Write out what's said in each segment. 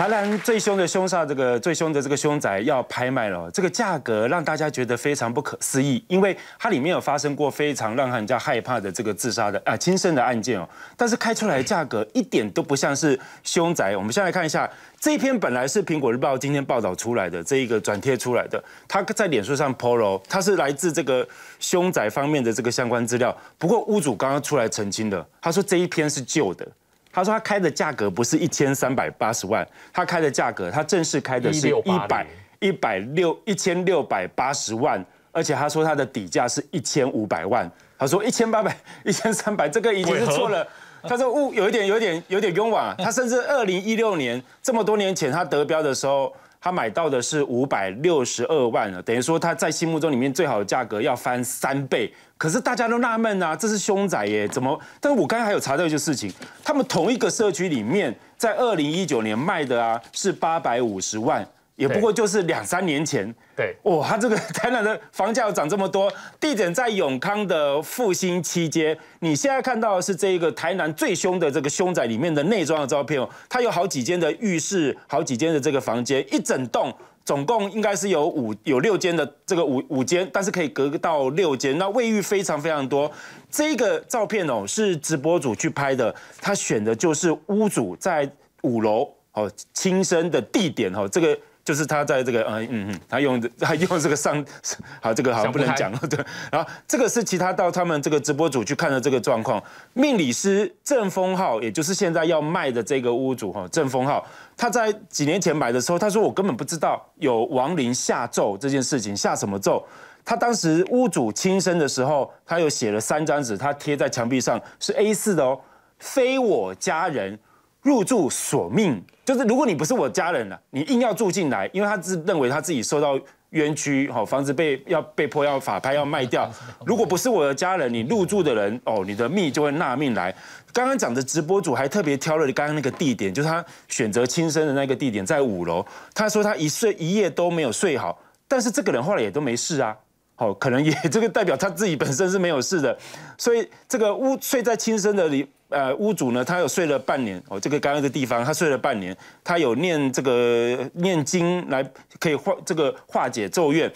台南最凶的凶杀，这个最凶的这个凶宅要拍卖了，这个价格让大家觉得非常不可思议，因为它里面有发生过非常让人家害怕的这个自杀的啊，轻生的案件哦。但是开出来的价格一点都不像是凶宅。我们先来看一下这一篇，本来是苹果日报今天报道出来的，这一个转贴出来的，他在脸书上 PO o 他是来自这个凶宅方面的这个相关资料。不过屋主刚刚出来澄清的，他说这一篇是旧的。他说他开的价格不是一千三百八十万，他开的价格，他正式开的是一百一百六一千六百八十万，而且他说他的底价是一千五百万，他说一千八百 一千三百这个已经是错了，他说误有一点有点有点冤枉，啊。他甚至二零一六年这么多年前他得标的时候。他买到的是五百六十二万了，等于说他在心目中里面最好的价格要翻三倍。可是大家都纳闷啊，这是凶宅耶？怎么？但是我刚刚还有查到一件事情，他们同一个社区里面，在二零一九年卖的啊是八百五十万。也不过就是两三年前，对，哇，他这个 台南的房价涨这么多，地点在永康的复兴期间，你现在看到的是这个台南最凶的这个凶宅里面的内装的照片哦，它有好几间的浴室，好几间的这个房间，一整栋总共应该是有五有六间的这个五五间，但是可以隔到六间，那卫浴非常非常多。这个照片哦是直播主去拍的，他选的就是屋主在五楼哦亲身的地点哦这个。就是他在这个，嗯嗯他用的 他用这个上，好这个好像不能讲了，对。然后这个是其他到他们这个直播组去看的这个状况，命理师郑峰浩，也就是现在要卖的这个屋主哈，郑峰浩，他在几年前买的时候，他说我根本不知道有亡灵下咒这件事情，下什么咒？他当时屋主轻生的时候，他有写了三张纸，他贴在墙壁上，是 a 四的哦，非我家人。入住索命，就是如果你不是我家人了，你硬要住进来，因为他自认为他自己受到冤屈，好房子被要被迫要法拍要卖掉。如果不是我的家人，你入住的人，哦，你的命就会纳命来。刚刚讲的直播组还特别挑了刚刚那个地点，就是他选择亲生的那个地点在五楼。他说他一睡一夜都没有睡好，但是这个人后来也都没事啊。哦，可能也 这个代表他自己本身是没有事的，所以这个屋睡在亲生的里，呃，屋主呢，他有睡了半年。哦，这个刚刚的地方，他睡了半年，他有念这个念经来可以化这个化解咒怨。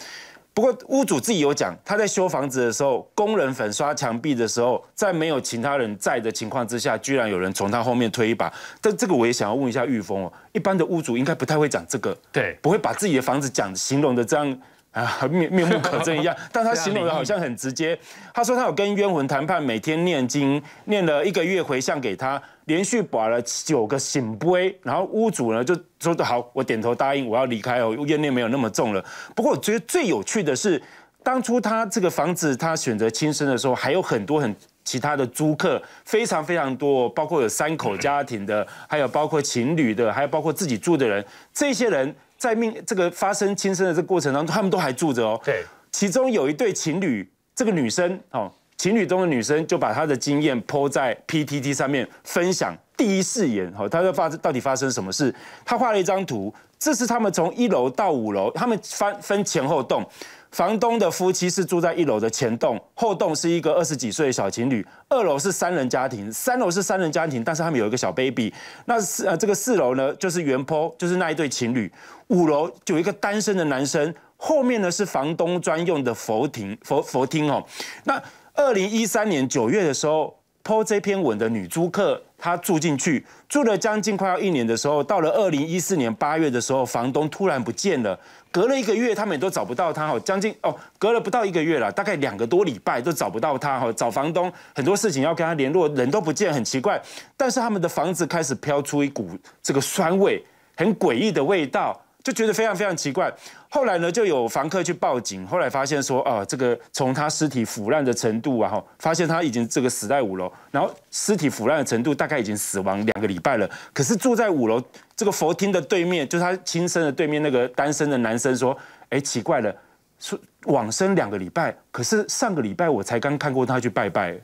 不过屋主自己有讲，他在修房子的时候，工人粉刷墙壁的时候，在没有其他人在的情况之下，居然有人从他后面推一把。但这个我也想要问一下玉峰哦，一般的屋主应该不太会讲这个，对，不会把自己的房子讲形容的这样。啊，面面目可憎一样，但他形容的好像很直接。他说他有跟冤魂谈判，每天念经，念了一个月回向给他，连续把了九个醒杯，然后屋主呢就说好，我点头答应，我要离开哦，怨念没有那么重了。不过我觉得最有趣的是，当初他这个房子他选择轻生的时候，还有很多很其他的租客，非常非常多，包括有三口家庭的，还有包括情侣的，还有包括自己住的人，这些人。在命这个发生亲生的这过程当中，他们都还住着哦。对，其中有一对情侣，这个女生哦，情侣中的女生就把她的经验泼在 PTT 上面分享第一视言好，她说发到底发生什么事？她画了一张图，这是他们从一楼到五楼，他们翻分前后栋。房东的夫妻是住在一楼的前栋，后栋是一个二十几岁的小情侣，二楼是三人家庭，三楼是三人家庭，但是他们有一个小 baby。那四呃这个四楼呢，就是原坡，就是那一对情侣。五楼有一个单身的男生，后面呢是房东专用的佛亭佛佛厅哦。那二零一三年九月的时候 p 这篇文的女租客她住进去，住了将近快要一年的时候，到了二零一四年八月的时候，房东突然不见了。隔了一个月，他们都找不到他哦，将近哦，隔了不到一个月了，大概两个多礼拜都找不到他哈，找房东，很多事情要跟他联络，人都不见，很奇怪。但是他们的房子开始飘出一股这个酸味，很诡异的味道。就觉得非常非常奇怪。后来呢，就有房客去报警。后来发现说，哦，这个从他尸体腐烂的程度啊，哈，发现他已经这个死在五楼。然后尸体腐烂的程度大概已经死亡两个礼拜了。可是住在五楼这个佛厅的对面，就是他亲生的对面那个单身的男生说，哎，奇怪了，说往生两个礼拜，可是上个礼拜我才刚看过他去拜拜。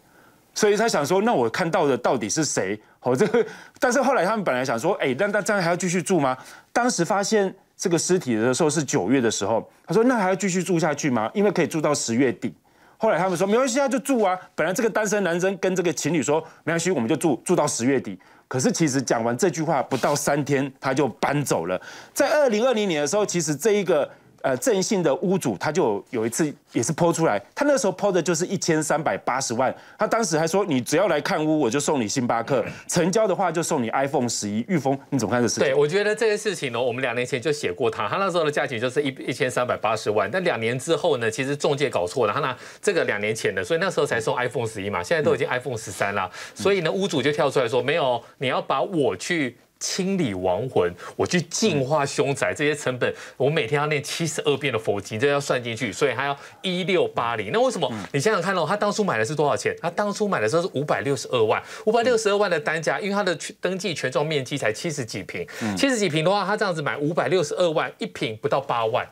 所以他想说，那我看到的到底是谁？好，这个。但是后来他们本来想说，哎，那那这样还要继续住吗？当时发现。这个尸体的时候是九月的时候，他说那还要继续住下去吗？因为可以住到十月底。后来他们说没关系，那就住啊。本来这个单身男生跟这个情侣说没关系，我们就住住到十月底。可是其实讲完这句话不到三天他就搬走了。在二零二零年的时候，其实这一个。呃，正兴的屋主他就有一次也是抛出来，他那时候抛的就是一千三百八十万，他当时还说你只要来看屋，我就送你星巴克，成交的话就送你 iPhone 十一。玉峰，你怎么看这事情？对，我觉得这件事情呢，我们两年前就写过他，他那时候的价钱就是一一千三百八十万，但两年之后呢，其实中介搞错了，他拿这个两年前的，所以那时候才送 iPhone 十一嘛，现在都已经 iPhone 十三了，所以呢，屋主就跳出来说没有，你要把我去。清理亡魂，我去净化凶宅，这些成本，我每天要念七十二遍的佛经，这要算进去，所以他要一六八零。那为什么？你想想看哦，他当初买的是多少钱？他当初买的时候是五百六十二万，五百六十二万的单价，因为他的登记权状面积才七十几平，七十几平的话，他这样子买五百六十二万，一平不到八万，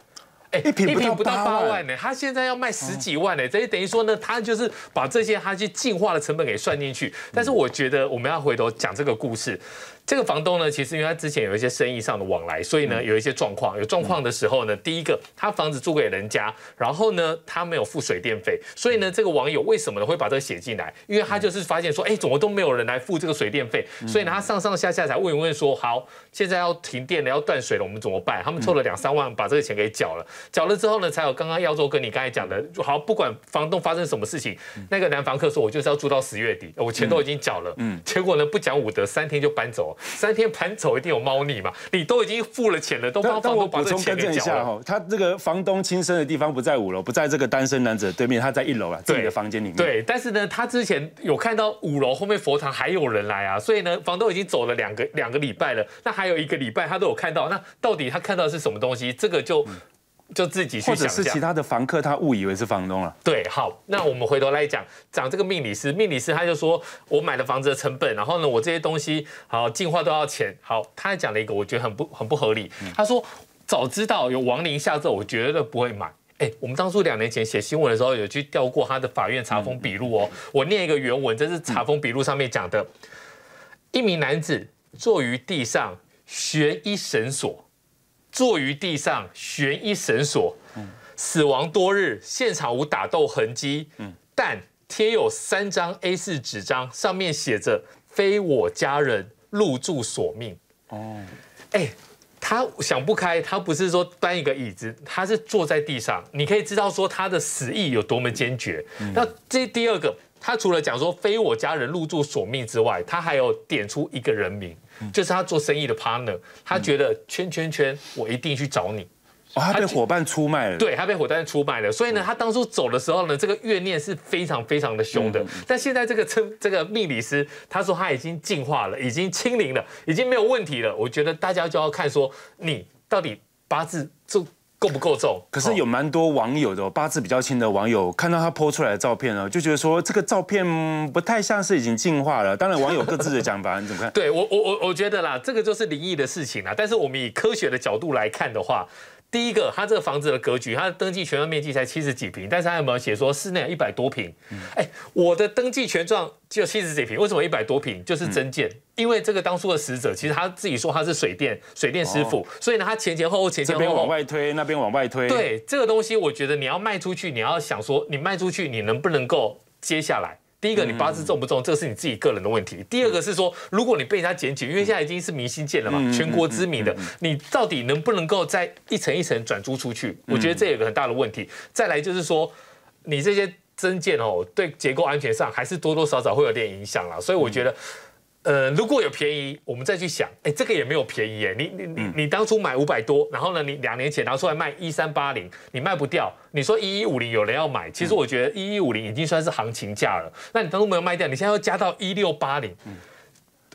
哎，一平不到八万呢，他现在要卖十几万呢，这等于说呢，他就是把这些他去净化的成本给算进去。但是我觉得我们要回头讲这个故事。这个房东呢，其实因为他之前有一些生意上的往来，所以呢有一些状况。有状况的时候呢，第一个他房子租给人家，然后呢他没有付水电费，所以呢这个网友为什么会把这个写进来？因为他就是发现说，哎，怎么都没有人来付这个水电费，所以呢他上上下下才问一问说，好，现在要停电了，要断水了，我们怎么办？他们凑了两三万把这个钱给缴了，缴了之后呢，才有刚刚耀州跟你刚才讲的，好，不管房东发生什么事情，那个男房客说，我就是要住到十月底，我钱都已经缴了，嗯，结果呢不讲武德，三天就搬走。三天盘走一定有猫腻嘛？你都已经付了钱了，都房东把这钱缴了。他这个房东亲身的地方不在五楼，不在这个单身男子对面，他在一楼啊，自己的房间里面。对，但是呢，他之前有看到五楼后面佛堂还有人来啊，所以呢，房东已经走了两个两个礼拜了，那还有一个礼拜他都有看到，那到底他看到是什么东西？这个就。就自己去想，或者是其他的房客，他误以为是房东了。对，好，那我们回头来讲，讲这个命理师，命理师他就说我买的房子的成本，然后呢，我这些东西好进化都要钱。好，他讲了一个，我觉得很不很不合理。他说，早知道有亡灵下咒，我绝对不会买。哎，我们当初两年前写新闻的时候，有去调过他的法院查封笔录哦。我念一个原文，这是查封笔录上面讲的：一名男子坐于地上，悬一绳索。坐于地上，悬一绳索，死亡多日，现场无打斗痕迹。嗯，但贴有三张 a 四纸张，上面写着“非我家人入住索命”。哦，哎，他想不开，他不是说搬一个椅子，他是坐在地上。你可以知道说他的死意有多么坚决。那这第二个，他除了讲说“非我家人入住索命”之外，他还有点出一个人名。就是他做生意的 partner，他觉得圈圈圈，我一定去找你。哦，他被伙伴出卖了。对，他被伙伴出卖了。所以呢，他当初走的时候呢，这个怨念是非常非常的凶的。但现在这个称这个命理师，他说他已经进化了，已经清零了，已经没有问题了。我觉得大家就要看说，你到底八字就够不够重？可是有蛮多网友的八字比较轻的网友看到他剖出来的照片呢，就觉得说这个照片不太像是已经进化了。当然，网友各自的讲法，你怎么看？对我，我我我觉得啦，这个就是灵异的事情啦。但是我们以科学的角度来看的话。第一个，他这个房子的格局，他的登记权状面积才七十几平，但是他有没有写说室内一百多平？哎，我的登记权状只有七十几平，为什么一百多平？就是增建，因为这个当初的死者其实他自己说他是水电水电师傅，所以呢他前前后后前前后后往外推，那边往外推。对，这个东西我觉得你要卖出去，你要想说你卖出去你能不能够接下来。第一个，你八字重不重，这个是你自己个人的问题。第二个是说，如果你被人家捡起，因为现在已经是明星件了嘛，全国知名的，你到底能不能够再一层一层转租出去？我觉得这有个很大的问题。再来就是说，你这些增建哦，对结构安全上还是多多少少会有点影响啦。所以我觉得。呃，如果有便宜，我们再去想。哎，这个也没有便宜哎。你你你你当初买五百多，然后呢，你两年前拿出来卖一三八零，你卖不掉。你说一一五零有人要买，其实我觉得一一五零已经算是行情价了。那你当初没有卖掉，你现在要加到一六八零，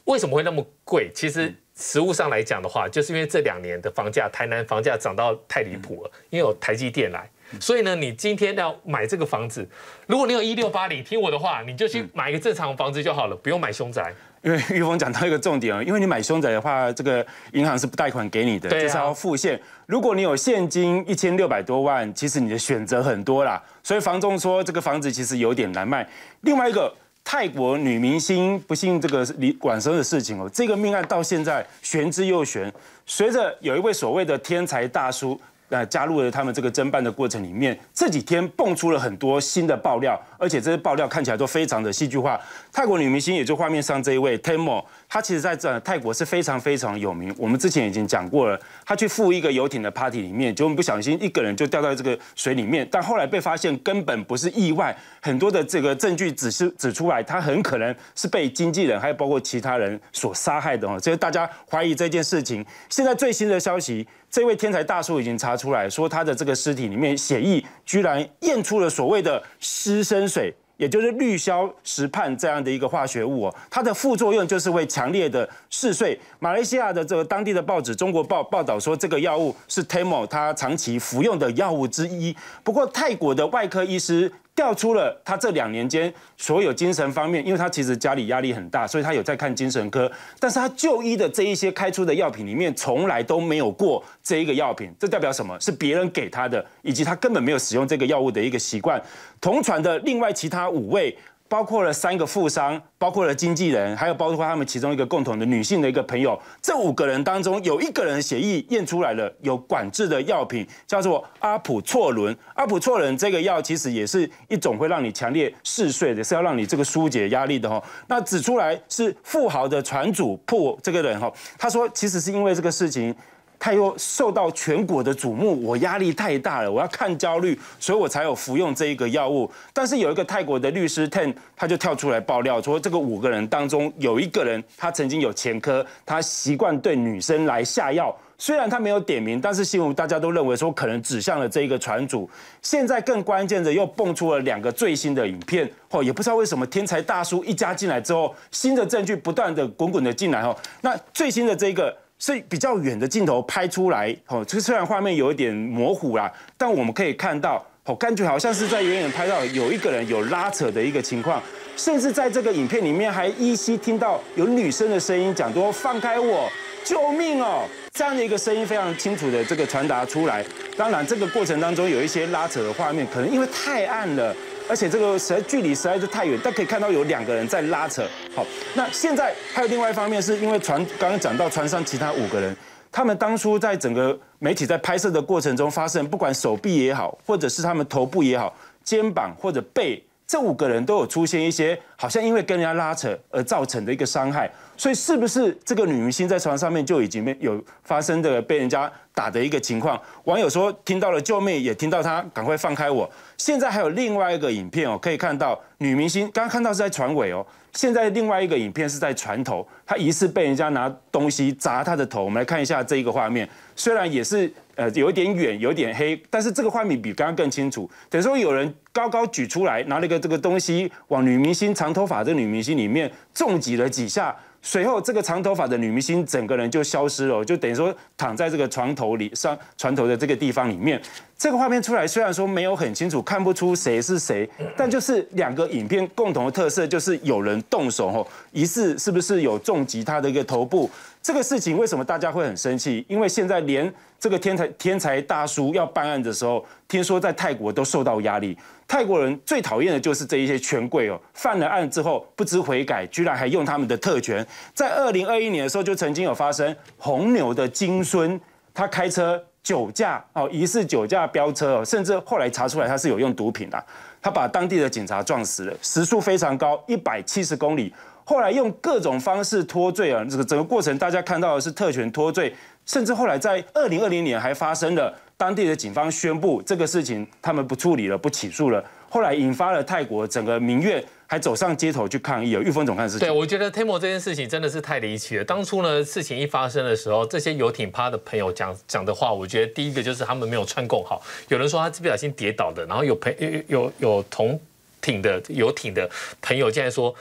为什么会那么贵？其实实物上来讲的话，就是因为这两年的房价，台南房价涨到太离谱了，因为有台积电来。所以呢，你今天要买这个房子，如果你有一六八零，听我的话，你就去买一个正常房子就好了，不用买凶宅。因为玉峰讲到一个重点啊，因为你买凶宅的话，这个银行是不贷款给你的，就是要付现。如果你有现金一千六百多万，其实你的选择很多啦。所以房仲说这个房子其实有点难卖。另外一个泰国女明星不幸这个离管生的事情哦，这个命案到现在悬之又悬。随着有一位所谓的天才大叔。呃，加入了他们这个侦办的过程里面，这几天蹦出了很多新的爆料，而且这些爆料看起来都非常的戏剧化。泰国女明星也就画面上这一位，Temo，她其实在这泰国是非常非常有名。我们之前已经讲过了，她去赴一个游艇的 party 里面，果不小心一个人就掉到这个水里面，但后来被发现根本不是意外，很多的这个证据指是指出来，她很可能是被经纪人还有包括其他人所杀害的哦，这是大家怀疑这件事情。现在最新的消息。这位天才大叔已经查出来说，他的这个尸体里面血液居然验出了所谓的“失身水”，也就是氯硝石畔这样的一个化学物哦。它的副作用就是会强烈的嗜睡。马来西亚的这个当地的报纸《中国报》报道说，这个药物是 t e m o 他长期服用的药物之一。不过泰国的外科医师。调出了他这两年间所有精神方面，因为他其实家里压力很大，所以他有在看精神科。但是他就医的这一些开出的药品里面，从来都没有过这一个药品。这代表什么？是别人给他的，以及他根本没有使用这个药物的一个习惯。同船的另外其他五位。包括了三个富商，包括了经纪人，还有包括他们其中一个共同的女性的一个朋友。这五个人当中，有一个人协议验出来了有管制的药品，叫做阿普唑仑。阿普唑仑这个药其实也是一种会让你强烈嗜睡的，是要让你这个疏解压力的哈。那指出来是富豪的船主破。这个人哈，他说其实是因为这个事情。他又受到全国的瞩目，我压力太大了，我要看焦虑，所以我才有服用这一个药物。但是有一个泰国的律师 Ten，他就跳出来爆料说，这个五个人当中有一个人他曾经有前科，他习惯对女生来下药。虽然他没有点名，但是新闻大家都认为说可能指向了这一个船主。现在更关键的又蹦出了两个最新的影片，哦，也不知道为什么天才大叔一家进来之后，新的证据不断的滚滚的进来哦。那最新的这个。所以比较远的镜头拍出来，哦，这虽然画面有一点模糊啦，但我们可以看到，哦，感觉好像是在远远拍到有一个人有拉扯的一个情况，甚至在这个影片里面还依稀听到有女生的声音讲：“多放开我，救命哦！”这样的一个声音非常清楚的这个传达出来。当然，这个过程当中有一些拉扯的画面，可能因为太暗了。而且这个实在距离实在是太远，但可以看到有两个人在拉扯。好，那现在还有另外一方面，是因为船刚刚讲到船上其他五个人，他们当初在整个媒体在拍摄的过程中发生，不管手臂也好，或者是他们头部也好、肩膀或者背，这五个人都有出现一些好像因为跟人家拉扯而造成的一个伤害。所以是不是这个女明星在船上面就已经有发生的被人家打的一个情况？网友说听到了救命，也听到她赶快放开我。现在还有另外一个影片哦，可以看到女明星刚刚看到是在船尾哦，现在另外一个影片是在船头，她疑似被人家拿东西砸她的头。我们来看一下这一个画面，虽然也是呃有一点远有点黑，但是这个画面比刚刚更清楚。等于说有人高高举出来，拿了一个这个东西往女明星长头发的女明星里面重击了几下。随后，这个长头发的女明星整个人就消失了，就等于说躺在这个床头里上床头的这个地方里面。这个画面出来，虽然说没有很清楚，看不出谁是谁，但就是两个影片共同的特色，就是有人动手吼，疑似是不是有重击他的一个头部。这个事情为什么大家会很生气？因为现在连这个天才天才大叔要办案的时候，听说在泰国都受到压力。泰国人最讨厌的就是这一些权贵哦，犯了案之后不知悔改，居然还用他们的特权。在二零二一年的时候，就曾经有发生红牛的金孙他开车。酒驾哦，疑似酒驾飙车哦，甚至后来查出来他是有用毒品的，他把当地的警察撞死了，时速非常高，一百七十公里，后来用各种方式脱罪啊，这个整个过程大家看到的是特权脱罪，甚至后来在二零二零年还发生了当地的警方宣布这个事情他们不处理了，不起诉了，后来引发了泰国整个民怨。还走上街头去抗议啊！玉芬总看事，对，我觉得 t e m o 这件事情真的是太离奇了。当初呢，事情一发生的时候，这些游艇趴的朋友讲讲的话，我觉得第一个就是他们没有串供好。有人说他是不小心跌倒的，然后有朋 有有有同艇的游艇的朋友竟然说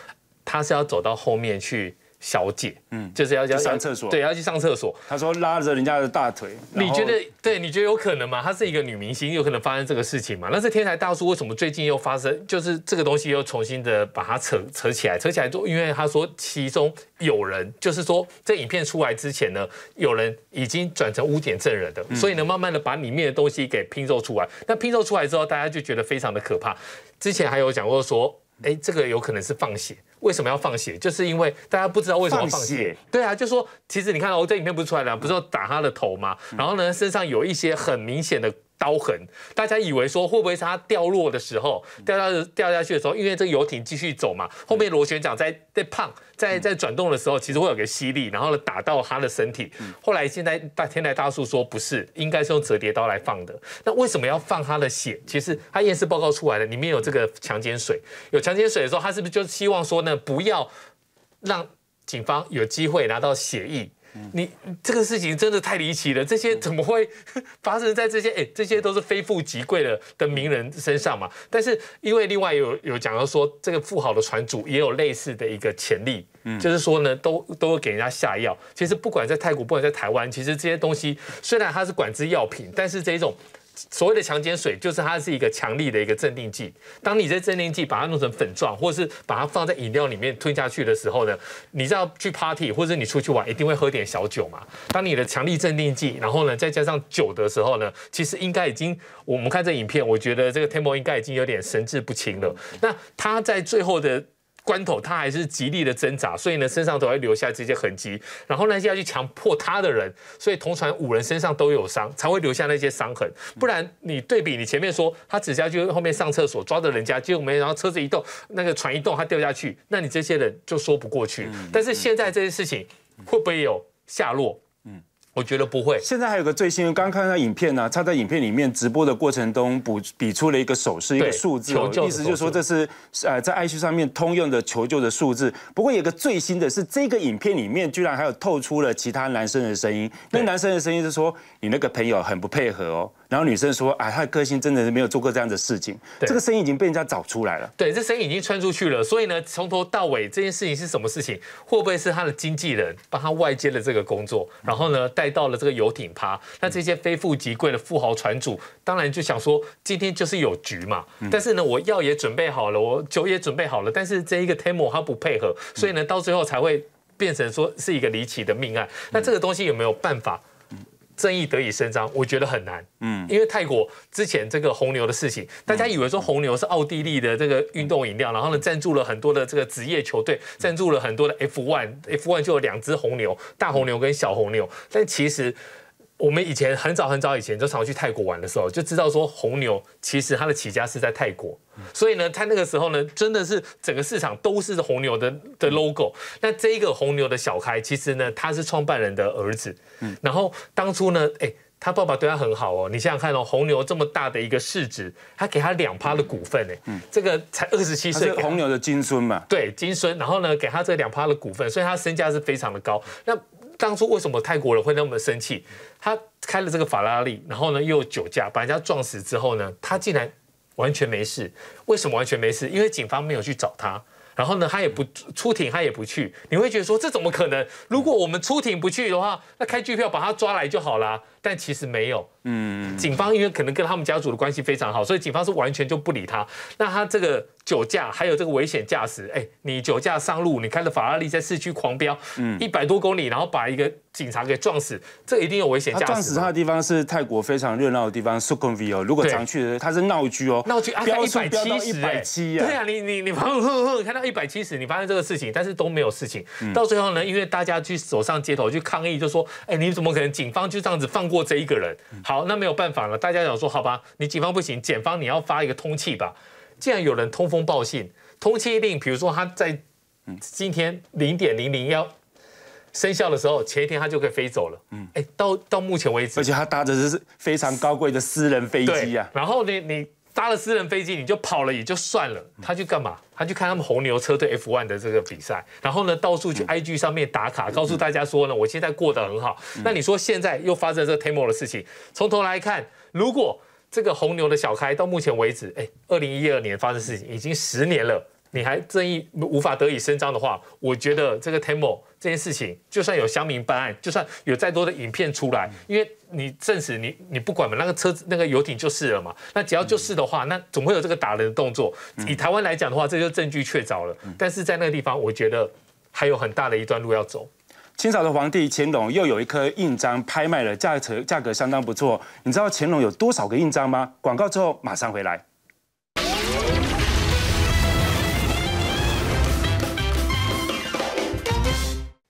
他是要走到后面去。小姐，嗯，就是要要上厕所，对，要去上厕所。他说拉着人家的大腿，你觉得，对，你觉得有可能吗？她是一个女明星，有可能发生这个事情吗？那这天才大叔，为什么最近又发生？就是这个东西又重新的把它扯扯起来，扯起来，就因为他说其中有人，就是说这影片出来之前呢，有人已经转成污点证人的，所以呢，慢慢的把里面的东西给拼凑出来。那拼凑出来之后，大家就觉得非常的可怕。之前还有讲过说。哎，这个有可能是放血，为什么要放血？就是因为大家不知道为什么放血。对啊，就说其实你看，我这影片不是出来了，不是说打他的头吗？然后呢，身上有一些很明显的。刀痕，大家以为说会不会是他掉落的时候掉掉掉下去的时候，因为这个游艇继续走嘛，后面螺旋桨在在碰在在转动的时候，其实会有个吸力，然后呢打到他的身体。后来现在大天台大树说不是，应该是用折叠刀来放的。那为什么要放他的血？其实他验尸报告出来了，里面有这个强碱水，有强碱水的时候，他是不是就希望说呢，不要让警方有机会拿到血液？你这个事情真的太离奇了，这些怎么会 发生在这些？哎，这些都是非富即贵的的名人身上嘛？但是因为另外有有讲到说，这个富豪的船主也有类似的一个潜力，就是说呢，都都会给人家下药。其实不管在泰国，不管在台湾，其实这些东西虽然它是管制药品，但是这种。所谓的强碱水，就是它是一个强力的一个镇定剂。当你在镇定剂把它弄成粉状，或者是把它放在饮料里面吞下去的时候呢，你知道去 party 或者你出去玩一定会喝点小酒嘛？当你的强力镇定剂，然后呢再加上酒的时候呢，其实应该已经，我们看这影片，我觉得这个 t e m p l e 应该已经有点神志不清了。那他在最后的。关头他还是极力的挣扎，所以呢身上都会留下这些痕迹。然后那些要去强迫他的人，所以同船五人身上都有伤，才会留下那些伤痕。不然你对比你前面说他是要去后面上厕所抓着人家就没，然后车子一动那个船一动他掉下去，那你这些人就说不过去。但是现在这件事情会不会有下落？我觉得不会。现在还有个最新，刚看到影片呢，他在影片里面直播的过程中，比比出了一个手势，一个数字，意思就是说这是呃在 I 趣上面通用的求救的数字。不过有个最新的是，这个影片里面居然还有透出了其他男生的声音，那男生的声音是说，你那个朋友很不配合哦。然后女生说：“啊，她的个性真的是没有做过这样的事情。这个声音已经被人家找出来了。对，这声音已经穿出去了。所以呢，从头到尾这件事情是什么事情？会不会是他的经纪人帮他外接了这个工作，然后呢带到了这个游艇趴？那这些非富即贵的富豪船主，当然就想说今天就是有局嘛。但是呢，我药也准备好了，我酒也准备好了，但是这一个 Temple 他不配合，所以呢，到最后才会变成说是一个离奇的命案。那这个东西有没有办法？”正义得以伸张，我觉得很难。嗯，因为泰国之前这个红牛的事情，大家以为说红牛是奥地利的这个运动饮料，然后呢赞助了很多的这个职业球队，赞助了很多的 F1，F1 就有两只红牛，大红牛跟小红牛，但其实。我们以前很早很早以前都常去泰国玩的时候，就知道说红牛其实它的起家是在泰国，所以呢，它那个时候呢，真的是整个市场都是红牛的的 logo。那这一个红牛的小开，其实呢，他是创办人的儿子。然后当初呢，哎，他爸爸对他很好哦。你想想看哦，红牛这么大的一个市值，他给他两趴的股份哎，这个才二十七岁，红牛的金孙嘛？对，金孙。然后呢，给他这两趴的股份，所以他身价是非常的高。那当初为什么泰国人会那么生气？他开了这个法拉利，然后呢又酒驾，把人家撞死之后呢，他竟然完全没事。为什么完全没事？因为警方没有去找他，然后呢他也不出庭，他也不去。你会觉得说这怎么可能？如果我们出庭不去的话，那开具票把他抓来就好啦。但其实没有。嗯，警方因为可能跟他们家族的关系非常好，所以警方是完全就不理他。那他这个酒驾，还有这个危险驾驶，哎，你酒驾上路，你开着法拉利在市区狂飙，嗯，一百多公里，然后把一个警察给撞死，这一定有危险驾驶。撞死他的地方是泰国非常热闹的地方 s u k h u m v i 哦，如果常去的，他是闹剧哦，闹剧飙一百七十，对啊，你你你哼呵哼，看到一百七十，你发现这个事情，但是都没有事情。到最后呢，因为大家去走上街头去抗议，就说，哎，你怎么可能警方就这样子放过这一个人？好。好，那没有办法了。大家想说，好吧，你警方不行，检方你要发一个通气吧。既然有人通风报信，通气一定，比如说他在今天零点零零幺生效的时候，前一天他就可以飞走了。嗯，哎，到到目前为止，而且他搭的是非常高贵的私人飞机啊。然后你你。搭了私人飞机你就跑了也就算了，他去干嘛？他去看他们红牛车队 F1 的这个比赛，然后呢到处去 IG 上面打卡，告诉大家说呢我现在过得很好。那你说现在又发生这个 Timo 的事情，从头来看，如果这个红牛的小开到目前为止，哎，二零一二年发生事情已经十年了。你还正义无法得以伸张的话，我觉得这个 Temple 这件事情，就算有乡民办案，就算有再多的影片出来，因为你证实你你不管嘛，那个车子那个游艇就是了嘛。那只要就是的话，那总会有这个打人的动作。以台湾来讲的话，这就证据确凿了。但是在那个地方，我觉得还有很大的一段路要走。清朝的皇帝乾隆又有一颗印章拍卖了，价格价格相当不错。你知道乾隆有多少个印章吗？广告之后马上回来。